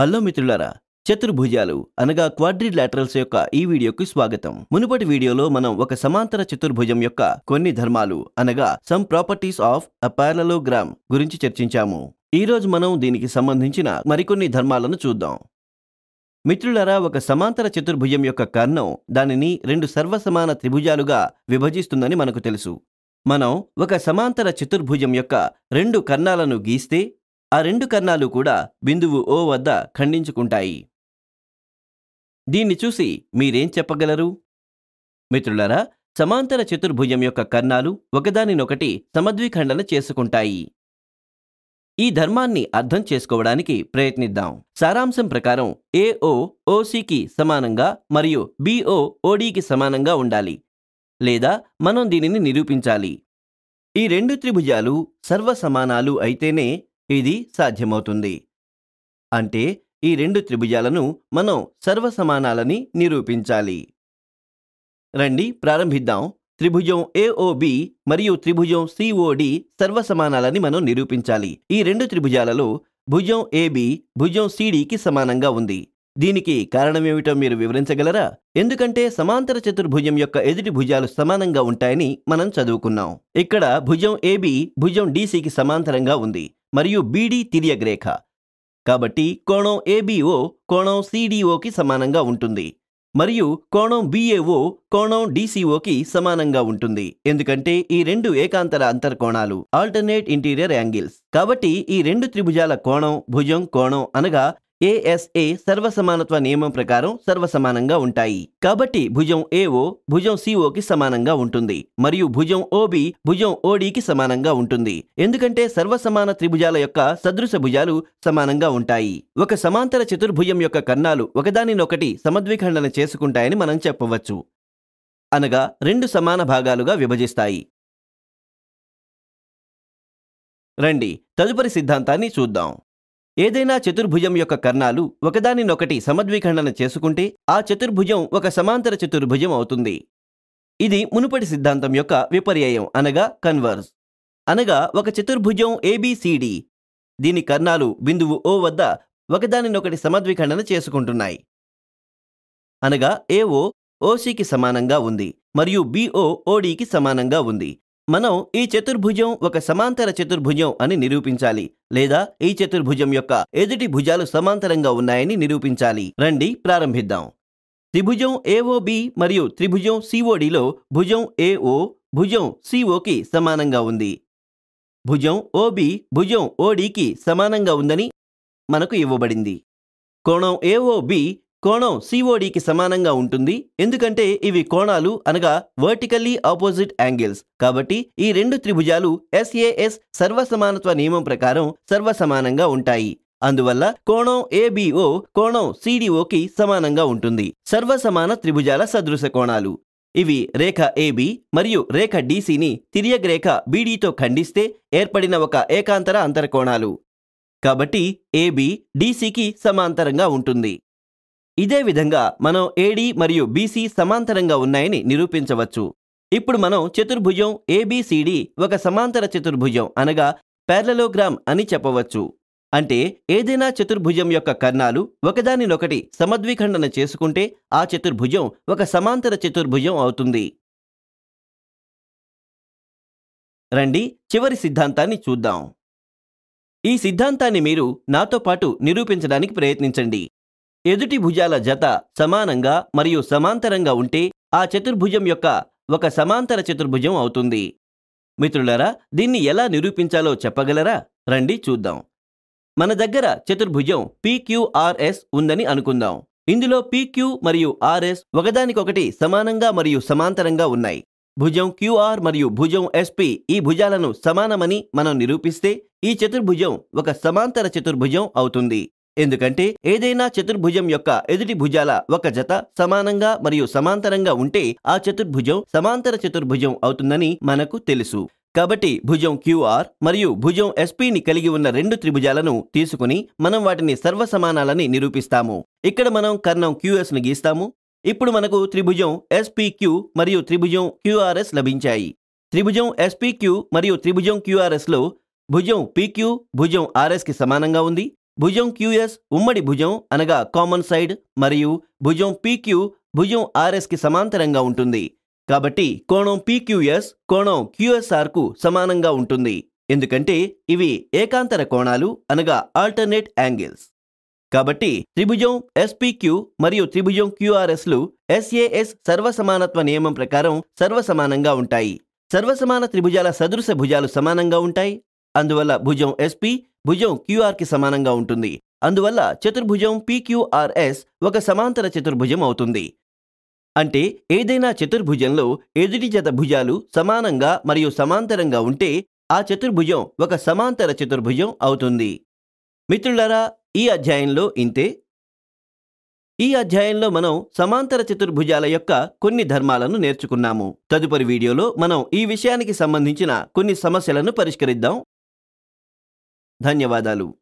hello మిత్రులారా చతుర్భుజాలు అనగా laterals యొక్క ఈ వీడియోకు స్వాగతం మునుపటి వీడియోలో మనం ఒక సమాంతర చతుర్భుజం యొక్క కొన్ని ధర్మాలు అనగా some properties of a parallelogram గురించి చర్చించాము ఈ రోజు మనం దీనికి సంబంధించిన మరికొన్ని ధర్మాలను చూద్దాం మిత్రులరా ఒక సమాంతర చతుర్భుజం యొక్క కర్ణం దానిని రెండు సర్వసమాన త్రిభుజాలుగా విభజిస్తుందని మనకు తెలుసు మనం ఒక సమాంతర చతుర్భుజం యొక్క రెండు కర్ణాలను గీస్తే ఆ రెండు కర్ణాలు కూడా బిందువు ఓ వద్ద ఖండించుకుంటాయి దీన్ని చూసి మీరేం చెప్పగలరు మిత్రులరా సమాంతర చతుర్భుజం యొక్క కర్ణాలు ఒకదానినొకటి సమద్విఖండన చేసుకుంటాయి ఈ ధర్మాన్ని అర్థం చేసుకోవడానికి ప్రయత్నిద్దాం సారాంశం ప్రకారం ఏఓ ఓసికి సమానంగా మరియు బిఓ ఓడికి సమానంగా ఉండాలి లేదా మనం దీనిని నిరూపించాలి ఈ రెండు త్రిభుజాలు సర్వసమానాలు అయితేనే ఇది సాధ్యమవుతుంది అంటే ఈ రెండు త్రిభుజాలను మనం సర్వసమానాలని నిరూపించాలి రండి ప్రారంభిద్దాం త్రిభుజం ఏఓబి మరియు త్రిభుజం సిఓడి సర్వసమానాలని మనం నిరూపించాలి ఈ రెండు త్రిభుజాలలో భుజం ఏబి భుజం సిడికి సమానంగా ఉంది దీనికి కారణమేమిటో మీరు వివరించగలరా ఎందుకంటే సమాంతర చతుర్భుజం యొక్క ఎదుటి భుజాలు సమానంగా ఉంటాయని మనం చదువుకున్నాం ఇక్కడ భుజం ఏబి భుజం డిసికి సమాంతరంగా ఉంది మరియు బీడీ తిర్యగ్రేఖ కాబట్టి కోణం ఏబీఓ కోణం సిడిఓకి సమానంగా ఉంటుంది మరియు కోణం బిఏఓ కోణం డిసిఓకి సమానంగా ఉంటుంది ఎందుకంటే ఈ రెండు ఏకాంతర అంతర్కోణాలు ఆల్టర్నేట్ ఇంటీరియర్ యాంగిల్స్ కాబట్టి ఈ రెండు త్రిభుజాల కోణం భుజం కోణం అనగా ఏఎస్ఏ సర్వసమానత్వ నియమం ప్రకారం సర్వసమానంగా ఉంటాయి కాబట్టి భుజం ఏఓ భుజం సిఓకి సమానంగా ఉంటుంది మరియు భుజం ఓబి భుజం ఓడికి సమానంగా ఉంటుంది ఎందుకంటే సర్వసమాన త్రిభుజాల యొక్క సదృశ భుజాలు సమానంగా ఉంటాయి ఒక సమాంతర చతుర్భుజం యొక్క కన్నాలు ఒకదానినొకటి సమద్విఖండన చేసుకుంటాయని మనం చెప్పవచ్చు అనగా రెండు సమాన భాగాలుగా విభజిస్తాయి రండి తదుపరి సిద్ధాంతాన్ని చూద్దాం ఏదైనా చతుర్భుజం యొక్క కర్ణాలు ఒకదానినొకటి సమద్విఖండన చేసుకుంటే ఆ చతుర్భుజం ఒక సమాంతర చతుర్భుజం అవుతుంది ఇది మునుపటి సిద్ధాంతం యొక్క విపర్యయం అనగా కన్వర్స్ అనగా ఒక చతుర్భుజం ఏబిసిడి దీని కర్ణాలు బిందువు ఓ వద్ద ఒకదానినొకటి సమద్విఖండన చేసుకుంటున్నాయి అనగా ఏఓ ఓసీకి సమానంగా ఉంది మరియు బిఓ ఓడికి సమానంగా ఉంది మనం ఈ చతుర్భుజం ఒక సమాంతర చతుర్భుజం అని నిరూపించాలి లేదా ఈ చతుర్భుజం యొక్క ఎదుటి భుజాలు సమాంతరంగా ఉన్నాయని నిరూపించాలి రండి ప్రారంభిద్దాం త్రిభుజం ఏఓబి మరియు త్రిభుజం సిఓడిలో భుజం ఏఓ భుజం సిఓకి సమానంగా ఉంది భుజం ఓబి భుజం ఓడికి సమానంగా ఉందని మనకు ఇవ్వబడింది కోణం ఏఓబి కోణం సిఓడికి సమానంగా ఉంటుంది ఎందుకంటే ఇవి కోణాలు అనగా వర్టికల్లీ ఆపోజిట్ యాంగిల్స్ కాబట్టి ఈ రెండు త్రిభుజాలు ఎస్ఏఎస్ సర్వసమానత్వ నియమం ప్రకారం సర్వసమానంగా ఉంటాయి అందువల్ల కోణం ఏబిఓ కోణం సిడిఓకి సమానంగా ఉంటుంది సర్వసమాన త్రిభుజాల సదృశ కోణాలు ఇవి రేఖ ఏబి మరియు రేఖ డీసీని తిరియగ్ రేఖ బీడీతో ఖండిస్తే ఏర్పడిన ఒక ఏకాంతర అంతరకోణాలు కాబట్టి ఏబి డిసికి సమాంతరంగా ఉంటుంది ఇదే విధంగా మనం ఏడి మరియు బీసీ సమాంతరంగా ఉన్నాయని నిరూపించవచ్చు ఇప్పుడు మనం చతుర్భుజం ఏబిసిడి ఒక సమాంతర చతుర్భుజం అనగా ప్యారలలోగ్రామ్ అని చెప్పవచ్చు అంటే ఏదైనా చతుర్భుజం యొక్క కర్ణాలు ఒకదానినొకటి సమద్విఖండన చేసుకుంటే ఆ చతుర్భుజం ఒక సమాంతర చతుర్భుజం అవుతుంది రండి చివరి సిద్ధాంతాన్ని చూద్దాం ఈ సిద్ధాంతాన్ని మీరు నాతో పాటు నిరూపించడానికి ప్రయత్నించండి ఎదుటి భుజాల జత సమానంగా మరియు సమాంతరంగా ఉంటే ఆ చతుర్భుజం యొక్క ఒక సమాంతర చతుర్భుజం అవుతుంది మిత్రులరా దీన్ని ఎలా నిరూపించాలో చెప్పగలరా రండి చూద్దాం మన దగ్గర చతుర్భుజం పీక్యూఆర్ఎస్ ఉందని అనుకుందాం ఇందులో పీక్యూ మరియు ఆర్ఎస్ ఒకదానికొకటి సమానంగా మరియు సమాంతరంగా ఉన్నాయి భుజం క్యూఆర్ మరియు భుజం ఎస్పి ఈ భుజాలను సమానమని మనం నిరూపిస్తే ఈ చతుర్భుజం ఒక సమాంతర చతుర్భుజం అవుతుంది ఎందుకంటే ఏదైనా చతుర్భుజం యొక్క ఎదుటి భుజాల ఒక జత సమానంగా మరియు సమాంతరంగా ఉంటే ఆ చతుర్భుజం సమాంతర చతుర్భుజం అవుతుందని మనకు తెలుసు కాబట్టి భుజం క్యూఆర్ మరియు భుజం ఎస్పీని కలిగి ఉన్న రెండు త్రిభుజాలను తీసుకుని మనం వాటిని సర్వసమానాలని నిరూపిస్తాము ఇక్కడ మనం కర్ణం క్యూఎస్ ను గీస్తాము ఇప్పుడు మనకు త్రిభుజం ఎస్పీక్యూ మరియు త్రిభుజం క్యూఆర్ఎస్ లభించాయి త్రిభుజం ఎస్పీక్యూ మరియు త్రిభుజం క్యూఆర్ఎస్ లో భుజం పీక్యూ భుజం కి సమానంగా ఉంది భుజం క్యూఎస్ ఉమ్మడి భుజం అనగా కామన్ సైడ్ మరియు భుజం పీక్యూ భుజం ఆర్ఎస్కి సమాంతరంగా ఉంటుంది కాబట్టి కోణం పీక్యూఎస్ కోణం క్యూఎస్ఆర్కు సమానంగా ఉంటుంది ఎందుకంటే ఇవి ఏకాంతర కోణాలు అనగా ఆల్టర్నేట్ యాంగిల్స్ కాబట్టి త్రిభుజం ఎస్పీక్యూ మరియు త్రిభుజం క్యూఆర్ఎస్లు ఎస్ఏఎస్ సర్వసమానత్వ నియమం ప్రకారం సర్వసమానంగా ఉంటాయి సర్వసమాన త్రిభుజాల సదృశ భుజాలు సమానంగా ఉంటాయి అందువల్ల భుజం ఎస్పీ భుజం క్యూఆర్కి సమానంగా ఉంటుంది అందువల్ల చతుర్భుజం పిక్యూఆర్ఎస్ ఒక సమాంతర చతుర్భుజం అవుతుంది అంటే ఏదైనా చతుర్భుజంలో ఎదుటి జత భుజాలు సమానంగా మరియు సమాంతరంగా ఉంటే ఆ చతుర్భుజం ఒక సమాంతర చతుర్భుజం అవుతుంది మిత్రులారా ఈ అధ్యాయంలో ఇంతే ఈ అధ్యాయంలో మనం సమాంతర చతుర్భుజాల యొక్క కొన్ని ధర్మాలను నేర్చుకున్నాము తదుపరి వీడియోలో మనం ఈ విషయానికి సంబంధించిన కొన్ని సమస్యలను పరిష్కరిద్దాం धन्यवाद आलू